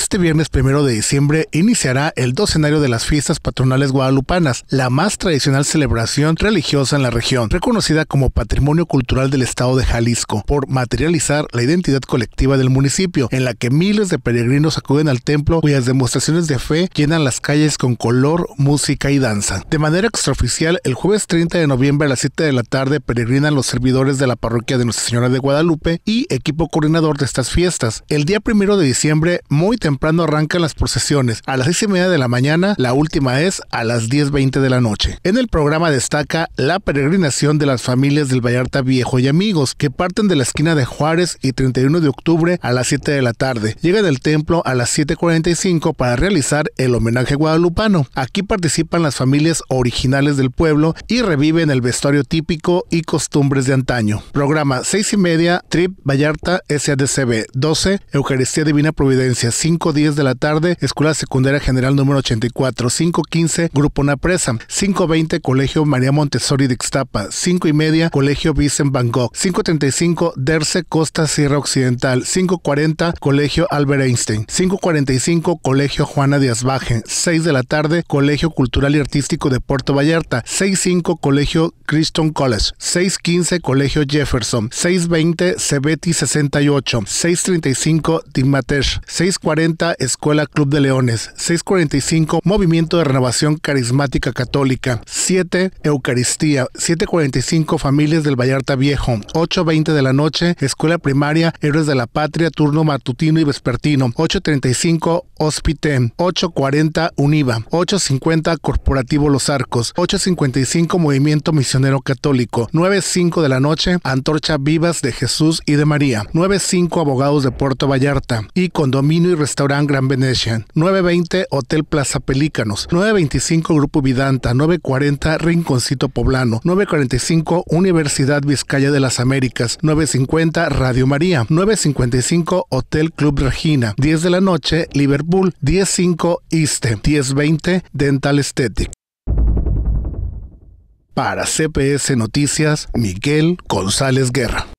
Este viernes primero de diciembre iniciará el docenario de las fiestas patronales guadalupanas, la más tradicional celebración religiosa en la región, reconocida como Patrimonio Cultural del Estado de Jalisco, por materializar la identidad colectiva del municipio, en la que miles de peregrinos acuden al templo cuyas demostraciones de fe llenan las calles con color, música y danza. De manera extraoficial, el jueves 30 de noviembre a las 7 de la tarde peregrinan los servidores de la parroquia de Nuestra Señora de Guadalupe y equipo coordinador de estas fiestas. El día primero de diciembre, muy temprano arrancan las procesiones. A las seis y media de la mañana, la última es a las 10.20 de la noche. En el programa destaca la peregrinación de las familias del Vallarta Viejo y Amigos, que parten de la esquina de Juárez y 31 de octubre a las 7 de la tarde. Llegan al templo a las 7.45 para realizar el homenaje guadalupano. Aquí participan las familias originales del pueblo y reviven el vestuario típico y costumbres de antaño. Programa seis y media, Trip Vallarta SADCB 12, Eucaristía Divina Providencia 5 5.10 de la tarde, Escuela Secundaria General número 84, 5.15, Grupo Napresa, 5.20, Colegio María Montessori de Ixtapa, 5.30, Colegio Vicen Bangkok, 5.35, Derce Costa Sierra Occidental, 5.40, Colegio Albert Einstein, 5.45, Colegio Juana Díaz Baje, 6 de la tarde, Colegio Cultural y Artístico de Puerto Vallarta, 6.5, Colegio Christon College, 6.15, Colegio Jefferson, 6.20, Cebeti 68, 6.35, Timatesh, 6.40, Escuela Club de Leones, 645 Movimiento de Renovación Carismática Católica, 7 Eucaristía, 745 Familias del Vallarta Viejo, 8.20 de la noche Escuela Primaria Héroes de la Patria, turno matutino y vespertino, 8.35 Hospitem, 8.40 Univa, 8.50 Corporativo Los Arcos, 8.55 Movimiento Misionero Católico, 95 de la noche Antorcha Vivas de Jesús y de María, 95 Abogados de Puerto Vallarta y Condominio y Restaurant Gran Venetian, 920 Hotel Plaza Pelícanos, 925 Grupo Vidanta, 940 Rinconcito Poblano, 945 Universidad Vizcaya de las Américas, 950 Radio María, 955 Hotel Club Regina, 10 de la noche Liverpool, 105 Iste, 1020 Dental Estética. Para CPS Noticias, Miguel González Guerra.